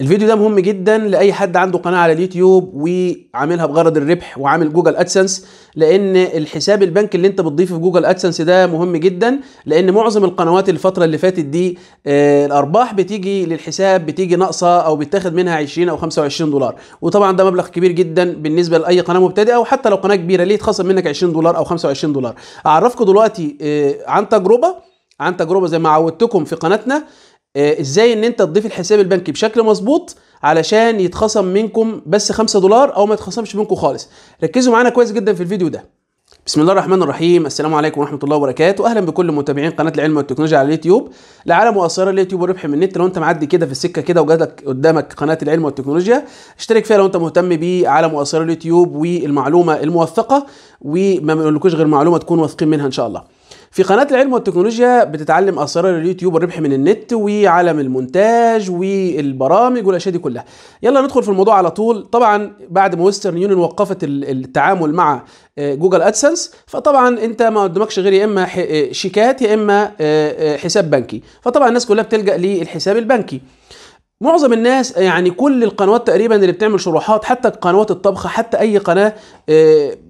الفيديو ده مهم جدا لاي حد عنده قناه على اليوتيوب وعاملها بغرض الربح وعامل جوجل ادسنس لان الحساب البنك اللي انت بتضيفه في جوجل ادسنس ده مهم جدا لان معظم القنوات الفتره اللي فاتت دي آه، الارباح بتيجي للحساب بتيجي ناقصه او بتاخد منها 20 او 25 دولار وطبعا ده مبلغ كبير جدا بالنسبه لاي قناه مبتدئه وحتى لو قناه كبيره ليه تخصم منك 20 دولار او 25 دولار اعرفكم دلوقتي آه، عن تجربه عن تجربه زي ما عودتكم في قناتنا آه، ازاي ان انت تضيف الحساب البنكي بشكل مظبوط علشان يتخصم منكم بس 5 دولار او ما يتخصمش منكم خالص ركزوا معانا كويس جدا في الفيديو ده بسم الله الرحمن الرحيم السلام عليكم ورحمه الله وبركاته اهلا بكل متابعين قناه العلم والتكنولوجيا على اليوتيوب لعالم واسرار اليوتيوب والربح من النت لو انت معدي كده في السكه كده وجاتك قدامك قناه العلم والتكنولوجيا اشترك فيها لو انت مهتم بعالم واسرار اليوتيوب والمعلومه الموثقه وما بنقولكوش غير معلومه تكون واثقين منها ان شاء الله في قناة العلم والتكنولوجيا بتتعلم أسرار اليوتيوب والربح من النت وعالم المونتاج والبرامج والأشياء دي كلها يلا ندخل في الموضوع على طول طبعا بعد ما ويسترن يونيون وقفت التعامل مع آه، جوجل ادسنس فطبعا انت ما قدامكش غير يا اما آه، شيكات يا اما آه، حساب بنكي فطبعا الناس كلها بتلجا للحساب البنكي معظم الناس يعني كل القنوات تقريبا اللي بتعمل شروحات حتى قنوات الطبخ حتى اي قناه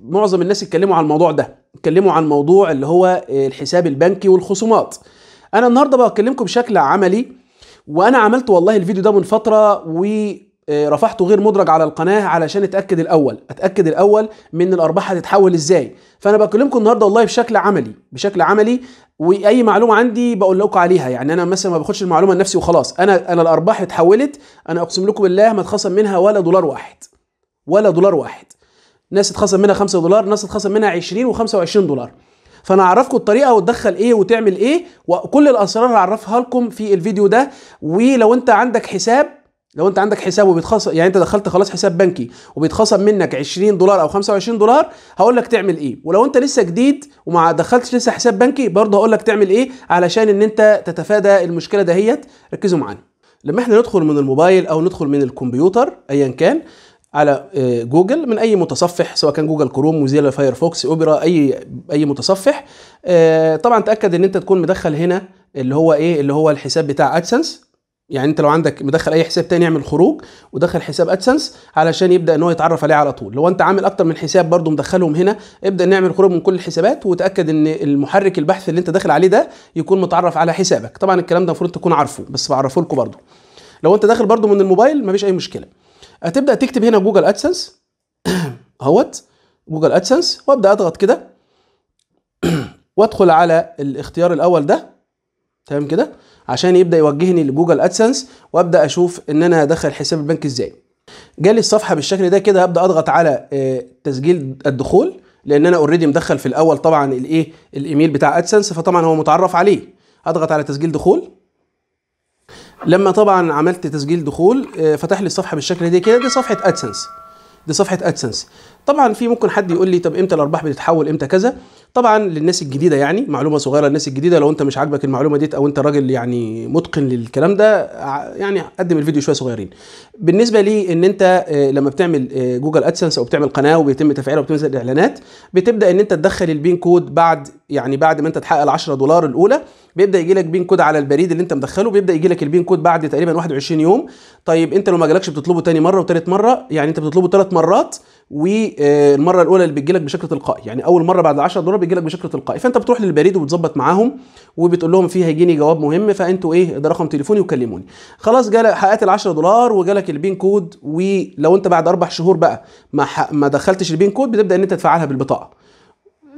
معظم الناس اتكلموا على الموضوع ده اتكلموا عن موضوع اللي هو الحساب البنكي والخصومات انا النهارده بكلمكم بشكل عملي وانا عملت والله الفيديو ده من فتره ورفعته غير مدرج على القناه علشان اتاكد الاول اتاكد الاول من الارباح هتتحول ازاي فانا بكلمكم النهارده والله بشكل عملي بشكل عملي واي معلومه عندي بقول لكم عليها يعني انا مثلا ما باخدش المعلومه لنفسي وخلاص انا انا الارباح اتحولت انا اقسم لكم بالله ما اتخصم منها ولا دولار واحد ولا دولار واحد ناس اتخصم منها 5 دولار ناس اتخصم منها 20 و25 دولار فانا اعرفكم الطريقه وتدخل ايه وتعمل ايه وكل الاسرار هعرفها لكم في الفيديو ده ولو انت عندك حساب لو انت عندك حساب وبيتخصم يعني انت دخلت خلاص حساب بنكي وبيتخصم منك 20 دولار او 25 دولار هقول لك تعمل ايه ولو انت لسه جديد وما دخلتش لسه حساب بنكي برضه هقول لك تعمل ايه علشان ان انت تتفادى المشكله دهيت ركزوا معانا لما احنا ندخل من الموبايل او ندخل من الكمبيوتر ايا كان على آه، جوجل من اي متصفح سواء كان جوجل كروم موزيلا فايرفوكس اوبرا اي اي متصفح آه، طبعا تاكد ان انت تكون مدخل هنا اللي هو ايه اللي هو الحساب بتاع ادسنس يعني انت لو عندك مدخل اي حساب تاني اعمل خروج ودخل حساب ادسنس علشان يبدا ان هو يتعرف عليه على طول لو انت عامل اكتر من حساب برضو مدخلهم هنا ابدا نعمل خروج من كل الحسابات وتاكد ان المحرك البحث اللي انت داخل عليه ده يكون متعرف على حسابك طبعا الكلام ده المفروض تكون عارفه بس بعرفه لكم برضو لو انت داخل برضو من الموبايل مفيش اي مشكله هتبدا تكتب هنا جوجل ادسنس اهوت جوجل ادسنس وابدا اضغط كده وادخل على الاختيار الاول ده تمام كده عشان يبدا يوجهني لجوجل ادسنس وابدا اشوف ان انا هدخل حساب البنك ازاي جالي الصفحه بالشكل ده كده هبدا اضغط على آه، تسجيل الدخول لان انا اوريدي مدخل في الاول طبعا الايه الايميل بتاع ادسنس فطبعا هو متعرف عليه اضغط على تسجيل دخول لما طبعا عملت تسجيل دخول آه، فتح لي الصفحه بالشكل ده كده دي صفحه ادسنس دي صفحه ادسنس طبعا في ممكن حد يقول لي طب امتى الارباح بتتحول امتى كذا طبعا للناس الجديده يعني معلومه صغيره للناس الجديده لو انت مش عاجبك المعلومه ديت او انت راجل يعني متقن للكلام ده يعني قدم الفيديو شويه صغيرين بالنسبه لي ان انت آه، لما بتعمل آه، جوجل ادسنس او بتعمل قناه وبيتم تفعيلها وبتنزل اعلانات بتبدا ان انت تدخل البين كود بعد يعني بعد ما انت تحقق ال 10 دولار الاولى بيبدا يجي لك بين كود على البريد اللي انت مدخله بيبدا يجي لك البين كود بعد تقريبا 21 يوم طيب انت لو ما جالكش بتطلبه تاني مره وتالت مره يعني انت بتطلبه ثلاث مرات والمره الاولى اللي بتجي لك بشكل تلقائي يعني اول مره بعد 10 دولار بيجي لك بشكل تلقائي فانت بتروح للبريد وبتظبط معاهم وبتقول لهم في هيجيني جواب مهم فانتوا ايه ده رقم تليفوني وكلموني خلاص جالك حققت ال 10 دولار وجالك البين كود ولو انت بعد اربع شهور بقى ما ما دخلتش البين كود بتبدا ان انت تفعلها بالبطاقه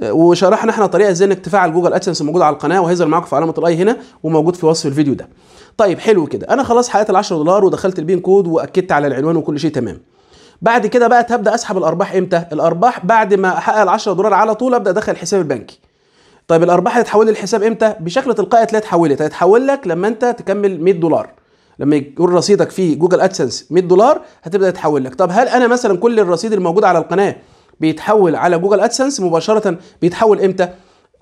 وشرحنا احنا طريقه ازاي انك تفعل جوجل ادسنس موجود على القناه وهيظهر معاكم في علامه الاي هنا وموجود في وصف الفيديو ده طيب حلو كده انا خلاص حققت ال 10 دولار ودخلت البين كود واكدت على العنوان وكل شيء تمام بعد كده بقى تبدا اسحب الارباح امتى الارباح بعد ما احقق ال 10 دولار على طول ابدا ادخل الحساب البنكي طيب الارباح هتتحول للحساب امتى بشكل تلقائي هتلاقيها اتحولت هتتحول لك لما انت تكمل 100 دولار لما يكون رصيدك في جوجل ادسنس 100 دولار هتبدا يتحول لك طب هل انا مثلا كل الرصيد الموجود على القناه بيتحول على جوجل ادسنس مباشره بيتحول امتى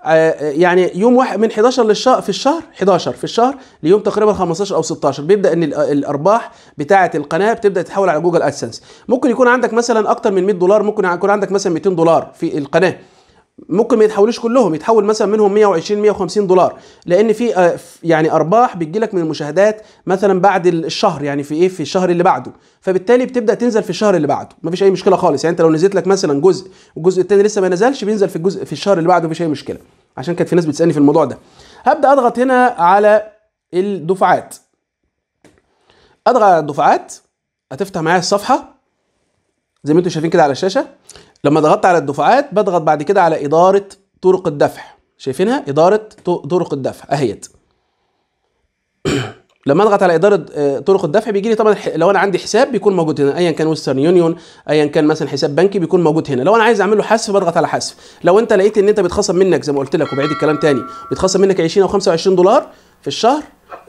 آه، آه، يعني يوم واحد من 11 للشهر في الشهر 11 في الشهر ليوم تقريبا 15 او 16 بيبدا ان الارباح بتاعه القناه بتبدا تتحول على جوجل ادسنس ممكن يكون عندك مثلا اكتر من 100 دولار ممكن يكون عندك مثلا 200 دولار في القناه ممكن ما يتحولوش كلهم يتحول مثلا منهم 120 150 دولار لان في آه، يعني ارباح بتجي لك من المشاهدات مثلا بعد الشهر يعني في ايه في الشهر اللي بعده فبالتالي بتبدا تنزل في الشهر اللي بعده مفيش اي مشكله خالص يعني انت لو نزلت لك مثلا جزء والجزء الثاني لسه ما نزلش بينزل في الجزء في الشهر اللي بعده مفيش اي مشكله عشان كانت في ناس بتسالني في الموضوع ده هبدا اضغط هنا على الدفعات اضغط على الدفعات هتفتح معايا الصفحه زي ما انتم شايفين كده على الشاشه لما ضغطت على الدفعات بضغط بعد كده على إدارة طرق الدفع شايفينها إدارة طرق الدفع أهيت لما اضغط على اداره آه، طرق الدفع بيجي لي طبعا لو انا عندي حساب بيكون موجود هنا ايا كان ويسترن يونيون ايا كان مثلا حساب بنكي بيكون موجود هنا لو انا عايز اعمل له حذف بضغط على حذف لو انت لقيت ان انت بيتخصم منك زي ما قلت لك وبعيد الكلام تاني بيتخصم منك 20 او 25 دولار في الشهر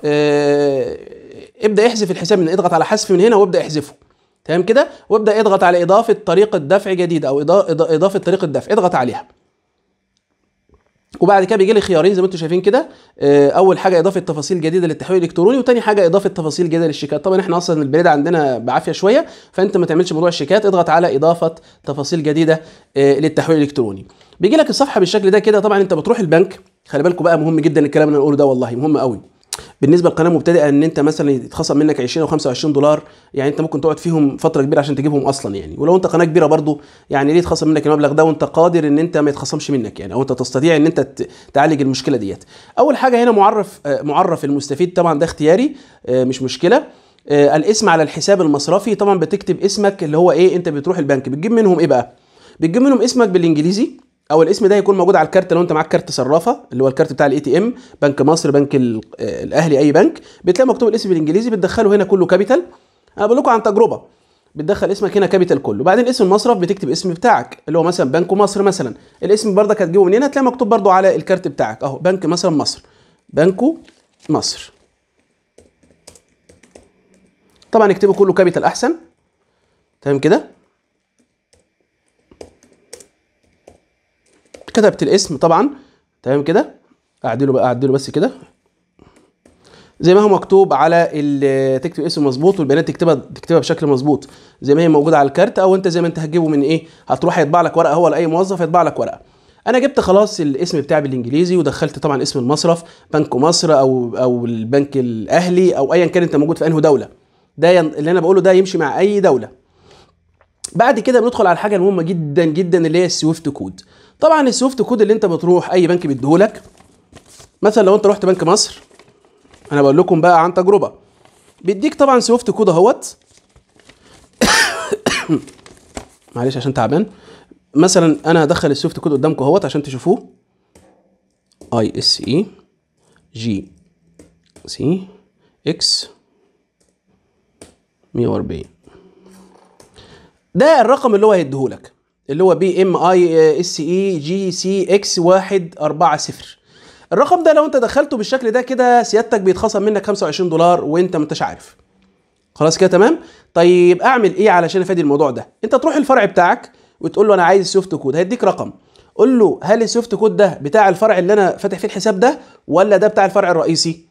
اه ابدا احذف الحساب من اضغط على حذف من هنا وابدا احذفه تمام كده وابدا اضغط على اضافه طريقه دفع جديده او اضافه طريقه دفع اضغط عليها وبعد كده بيجي لي خيارين زي ما انتم شايفين كده آه، اول حاجه اضافه تفاصيل جديده للتحويل الالكتروني وتاني حاجه اضافه تفاصيل جديده للشيكات طبعا احنا اصلا البريد عندنا بعافيه شويه فانت ما تعملش موضوع الشيكات اضغط على اضافه تفاصيل جديده آه، للتحويل الالكتروني بيجي لك الصفحه بالشكل ده كده طبعا انت بتروح البنك خلي بالكم بقى مهم جدا الكلام اللي انا بقوله ده والله مهم قوي بالنسبه لقناه مبتدئه ان انت مثلا يتخصم منك 20 او 25 دولار يعني انت ممكن تقعد فيهم فتره كبيره عشان تجيبهم اصلا يعني ولو انت قناه كبيره برضو يعني ليه يتخصم منك المبلغ ده وانت قادر ان انت ما يتخصمش منك يعني او انت تستطيع ان انت تعالج المشكله ديت اول حاجه هنا معرف آه، معرف المستفيد طبعا ده اختياري آه، مش مشكله آه، الاسم على الحساب المصرفي طبعا بتكتب اسمك اللي هو ايه انت بتروح البنك بتجيب منهم ايه بقى بتجيب منهم اسمك بالانجليزي او الاسم ده يكون موجود على الكارت لو انت معاك كارت صرافه اللي هو الكارت بتاع الاي تي ام بنك مصر بنك آه، الاهلي اي بنك بتلاقي مكتوب الاسم بالانجليزي بتدخله هنا كله كابيتال انا بقول لكم عن تجربه بتدخل اسمك هنا كابيتال كله وبعدين اسم المصرف بتكتب اسم بتاعك اللي هو مثلا بنك مصر مثلا الاسم برضك هتجيبه من هنا هتلاقي مكتوب برضه على الكارت بتاعك اهو بنك مثلا مصر بنكو مصر طبعا اكتبه كله كابيتال احسن تمام كده كتبت الاسم طبعا تمام كده اعدله بقى اعدله بس كده زي ما هو مكتوب على تكتب اسم مظبوط والبيانات تكتبها تكتبها بشكل مظبوط زي ما هي موجوده على الكارت او انت زي ما انت هتجيبه من ايه هتروح هيطبع لك ورقه هو لاي موظف هيطبع لك ورقه انا جبت خلاص الاسم بتاعي بالانجليزي ودخلت طبعا اسم المصرف بنك مصر او او البنك الاهلي او ايا كان انت موجود في انه دوله ده اللي انا بقوله ده يمشي مع اي دوله بعد كده بندخل على الحاجه المهمه جدا جدا اللي هي السويفت كود طبعا السويفت كود اللي انت بتروح اي بنك بيديهولك مثلا لو انت رحت بنك مصر انا بقول لكم بقى عن تجربه بيديك طبعا سويفت كود اهوت معلش عشان تعبان مثلا انا هدخل السويفت كود قدامكم اهوت عشان تشوفوه اي اس اي جي سي اكس 140 ده الرقم اللي هو هيديهولك اللي هو بي ام اي اس اي جي سي اكس 1 4 0 الرقم ده لو انت دخلته بالشكل ده كده سيادتك بيتخصم منك 25 دولار وانت ما انتش عارف خلاص كده تمام طيب اعمل ايه علشان افادي الموضوع ده انت تروح الفرع بتاعك وتقول له انا عايز السوفت كود هيديك رقم قول له هل السوفت كود ده بتاع الفرع اللي انا فاتح فيه الحساب ده ولا ده بتاع الفرع الرئيسي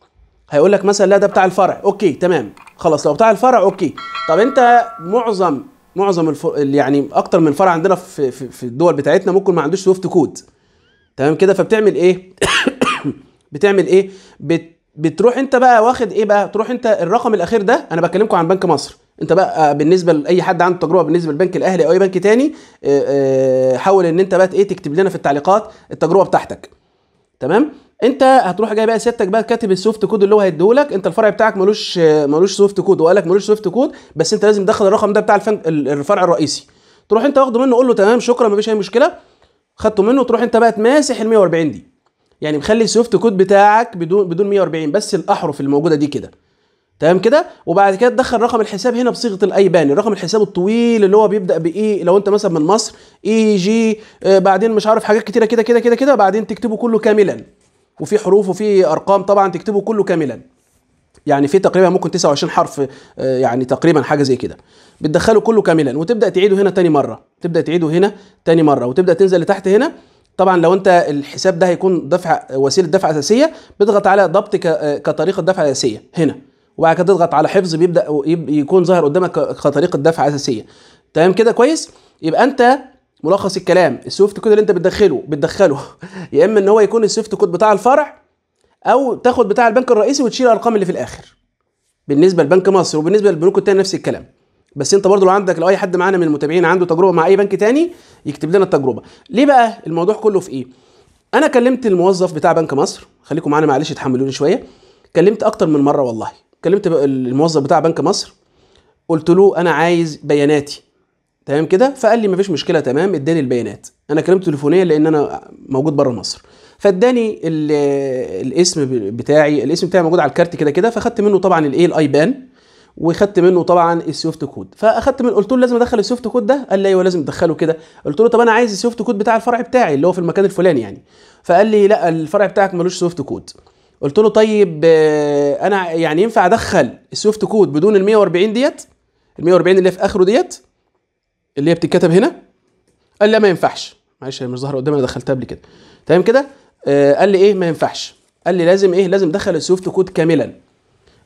هيقول لك مثلا لا ده بتاع الفرع اوكي تمام خلاص لو بتاع الفرع اوكي طب انت معظم معظم الفر... يعني اكتر من فرع عندنا في في الدول بتاعتنا ممكن ما عندوش سويفت كود تمام كده فبتعمل ايه بتعمل ايه بت... بتروح انت بقى واخد ايه بقى تروح انت الرقم الاخير ده انا بكلمكم عن بنك مصر انت بقى آه، بالنسبه لاي حد عنده تجربه بالنسبه للبنك الاهلي او اي بنك تاني آه، آه، حاول ان انت بقى ايه تكتب لنا في التعليقات التجربه بتاعتك تمام انت هتروح جاي بقى سيادتك بقى كاتب السوفت كود اللي هو هيديهولك انت الفرع بتاعك ملوش ملوش سوفت كود وقال لك ملوش سوفت كود بس انت لازم تدخل الرقم ده بتاع الفن... الفرع الرئيسي تروح انت واخده منه قول له تمام شكرا مفيش اي مشكله خدته منه تروح انت بقى تماسح ال 140 دي يعني مخلي السوفت كود بتاعك بدون بدون 140 بس الاحرف الموجوده دي كده تمام كده وبعد كده تدخل رقم الحساب هنا بصيغه الايبان رقم الحساب الطويل اللي هو بيبدا بايه لو انت مثلا من مصر اي جي آه بعدين مش عارف حاجات كتيره كده كده كده كده بعدين تكتبه كله كاملا وفي حروف وفي ارقام طبعا تكتبه كله كاملا يعني في تقريبا ممكن 29 حرف آه، يعني تقريبا حاجه زي كده بتدخله كله كاملا وتبدا تعيده هنا تاني مره تبدا تعيده هنا تاني مره وتبدا تنزل لتحت هنا طبعا لو انت الحساب ده هيكون دفع وسيله دفع اساسيه بتضغط على ضبط آه، كطريقه دفع اساسيه هنا وبعد كده تضغط على حفظ بيبدا يكون ظاهر قدامك كطريقه دفع اساسيه تمام كده كويس يبقى انت ملخص الكلام السوفت كود اللي انت بتدخله بتدخله يا اما ان هو يكون السوفت كود بتاع الفرع او تاخد بتاع البنك الرئيسي وتشيل الارقام اللي في الاخر بالنسبه لبنك مصر وبالنسبه للبنوك التانيه نفس الكلام بس انت برضو لو عندك لو اي حد معانا من المتابعين عنده تجربه مع اي بنك تاني يكتب لنا التجربه ليه بقى الموضوع كله في ايه انا كلمت الموظف بتاع بنك مصر خليكم معانا معلش اتحملوني شويه كلمت اكتر من مره والله كلمت الموظف بتاع بنك مصر قلت له انا عايز بياناتي تمام كده فقال لي مفيش مشكله تمام اداني البيانات انا كلمته تليفونيا لان انا موجود بره مصر فاداني الاسم بتاعي الاسم بتاعي موجود على الكارت كده كده فاخدت منه طبعا الاي بان وخدت منه طبعا السوفت كود فاخدت من قلت له لازم ادخل السوفت كود ده قال لي ايوه لازم تدخله كده قلت له طب انا عايز السوفت كود بتاع الفرع بتاعي اللي هو في المكان الفلاني يعني فقال لي لا الفرع بتاعك ملوش سوفت كود قلت له طيب آه، انا يعني ينفع ادخل السوفت كود بدون ال 140 ديت ال 140 اللي في اخره ديت اللي هي بتتكتب هنا قال لا ما ينفعش معلش هي مش ظاهره قدامي انا دخلتها قبل كده تمام كده آه قال لي ايه ما ينفعش قال لي لازم ايه لازم دخل السوفت كود كاملا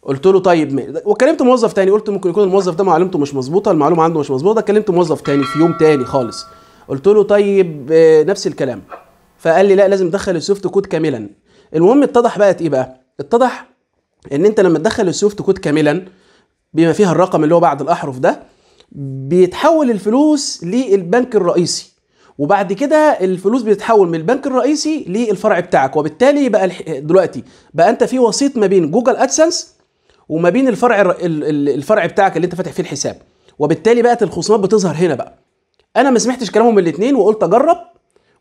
قلت له طيب ما. وكلمت موظف تاني قلت ممكن يكون الموظف ده معلومته مش مظبوطه المعلومه عنده مش مظبوطه كلمت موظف تاني في يوم تاني خالص قلت له طيب آه نفس الكلام فقال لي لا لازم تدخل السوفت كود كاملا المهم اتضح بقى ايه بقى اتضح ان انت لما تدخل السوفت كود كاملا بما فيها الرقم اللي هو بعد الاحرف ده بيتحول الفلوس للبنك الرئيسي وبعد كده الفلوس بتتحول من البنك الرئيسي للفرع بتاعك وبالتالي بقى دلوقتي بقى انت في وسيط ما بين جوجل ادسنس وما بين الفرع الفرع بتاعك اللي انت فاتح فيه الحساب وبالتالي بقت الخصومات بتظهر هنا بقى انا ما سمعتش كلامهم الاثنين وقلت اجرب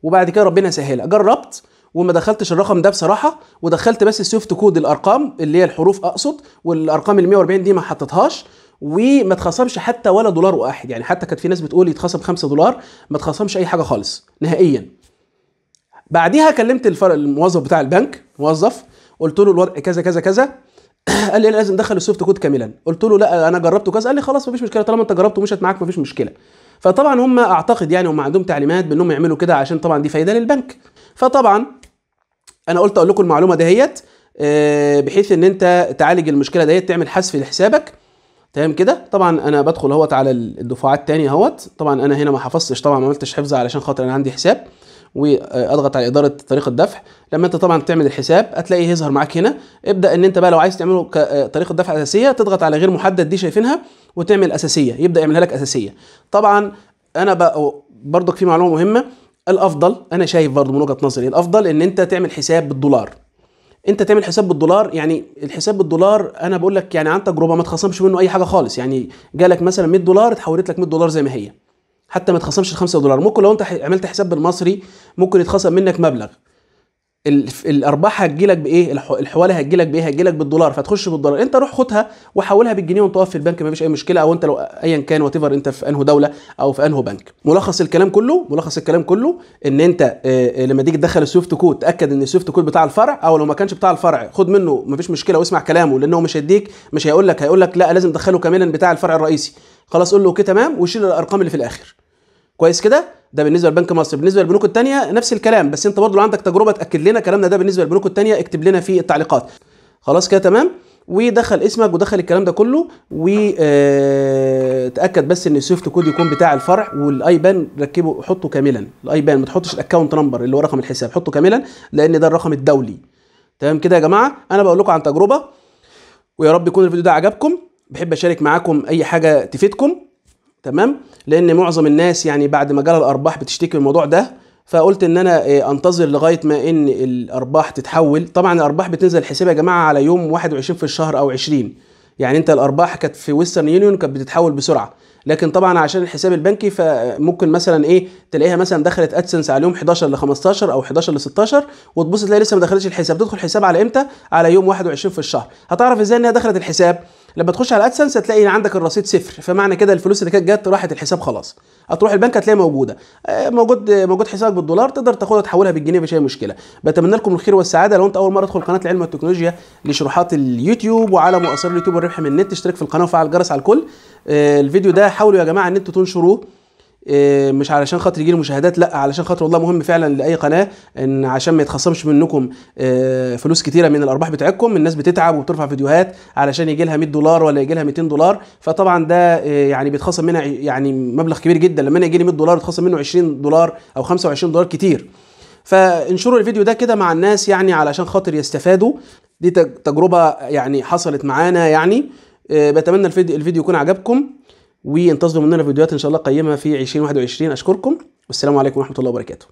وبعد كده ربنا سهلها جربت وما دخلتش الرقم ده بصراحه ودخلت بس السوفت كود الارقام اللي هي الحروف اقصد والارقام ال 140 دي ما حطيتهاش وما تخصمش حتى ولا دولار واحد يعني حتى كانت في ناس بتقول يتخصم 5 دولار ما تخصمش اي حاجه خالص نهائيا بعديها كلمت الفرق الموظف بتاع البنك موظف قلت له الوضع كذا كذا كذا قال لي انا لازم ادخل السوفت كود كاملا قلت له لا انا جربته كذا قال لي خلاص مفيش مشكله طالما انت جربته ومشت معاك مفيش مشكله فطبعا هم اعتقد يعني هم عندهم تعليمات بانهم يعملوا كده عشان طبعا دي فايده للبنك فطبعا انا قلت اقول لكم المعلومه دهيت آه، بحيث ان انت تعالج المشكله دهيت تعمل حذف لحسابك تمام كده طبعا انا بدخل اهوت على الدفعات تاني اهوت طبعا انا هنا ما حفظتش طبعا ما عملتش حفظ علشان خاطر انا عندي حساب واضغط على اداره طريقه دفع لما انت طبعا تعمل الحساب هتلاقيه يظهر معاك هنا ابدا ان انت بقى لو عايز تعمله كطريقه آه، دفع اساسيه تضغط على غير محدد دي شايفينها وتعمل اساسيه يبدا يعملها لك اساسيه طبعا انا برضك في معلومه مهمه الافضل انا شايف برضه من وجهه نظري الافضل ان انت تعمل حساب بالدولار انت تعمل حساب بالدولار يعني الحساب بالدولار انا بقول لك يعني عن تجربه ما تخصمش منه اي حاجه خالص يعني جالك مثلا 100 دولار اتحولت لك 100 دولار زي ما هي حتى ما تخصمش ال 5 دولار ممكن لو انت عملت حساب بالمصري ممكن يتخصم منك مبلغ الارباح هتجيلك بايه الحواله هتجيلك بايه لك بالدولار فتخش بالدولار انت روح خدها وحولها بالجنيه وانت واقف في البنك مفيش اي مشكله او انت لو ايا كان وات انت في انه دوله او في انه بنك ملخص الكلام كله ملخص الكلام كله ان انت آه، آه، لما تيجي تدخل السوفت كود تاكد ان السوفت كود بتاع الفرع او لو ما كانش بتاع الفرع خد منه مفيش مشكله واسمع كلامه لان هو مش هيديك مش هيقول لك هيقول لك لا لازم تدخله كاملا بتاع الفرع الرئيسي خلاص قول له اوكي تمام وشيل الارقام اللي في الاخر كويس كده ده بالنسبه لبنك مصر بالنسبه للبنوك الثانيه نفس الكلام بس انت برضه لو عندك تجربه تاكد لنا كلامنا ده بالنسبه للبنوك الثانيه اكتب لنا في التعليقات خلاص كده تمام ودخل اسمك ودخل الكلام ده كله وتاكد آه، بس ان السوفت كود يكون بتاع الفرع والايبان ركبه حطه كاملا الايبان ما تحطش الاكونت نمبر اللي هو رقم الحساب حطه كاملا لان ده الرقم الدولي تمام كده يا جماعه انا بقول لكم عن تجربه ويا رب يكون الفيديو ده عجبكم بحب اشارك معاكم اي حاجه تفيدكم تمام لان معظم الناس يعني بعد ما جرى الارباح بتشتكي من الموضوع ده فقلت ان انا آه، انتظر لغايه ما ان الارباح تتحول طبعا الارباح بتنزل الحساب يا جماعه على يوم 21 في الشهر او 20 يعني انت الارباح كانت في ويسترن يونيون كانت بتتحول بسرعه لكن طبعا عشان الحساب البنكي فممكن مثلا ايه تلاقيها مثلا دخلت ادسنس على يوم 11 ل 15 او 11 ل 16 وتبص تلاقي لسه ما دخلتش الحساب تدخل الحساب على امتى على يوم 21 في الشهر هتعرف ازاي انها دخلت الحساب لما تخش على ادسنس هتلاقي عندك الرصيد صفر فمعنى كده الفلوس اللي كانت جت راحت الحساب خلاص هتروح البنك هتلاقيها موجوده آه، موجود آه، موجود حسابك بالدولار تقدر تاخدها تحولها بالجنيه مفيش اي مشكله بتمنى لكم الخير والسعاده لو انت اول مره تدخل قناه العلم والتكنولوجيا لشروحات اليوتيوب وعلى مؤثر اليوتيوب والربح من النت اشترك في القناه وفعل الجرس على الكل آه، الفيديو ده حاولوا يا جماعه ان انتوا تنشروه إيه، مش علشان خاطر يجيلي مشاهدات لا علشان خاطر والله مهم فعلا لاي قناه ان عشان ما يتخصمش منكم إيه، فلوس كتيره من الارباح بتاعتكم الناس بتتعب وبترفع فيديوهات علشان يجي لها 100 دولار ولا يجي لها 200 دولار فطبعا ده إيه، يعني بيتخصم منها يعني مبلغ كبير جدا لما انا يجي لي 100 دولار يتخصم منه 20 دولار او 25 دولار كتير فانشروا الفيديو ده كده مع الناس يعني علشان خاطر يستفادوا دي تجربه يعني حصلت معانا يعني بتمنى الفيديو يكون عجبكم وانتظروا مننا فيديوهات ان شاء الله قيمها في 2021 اشكركم والسلام عليكم ورحمه الله وبركاته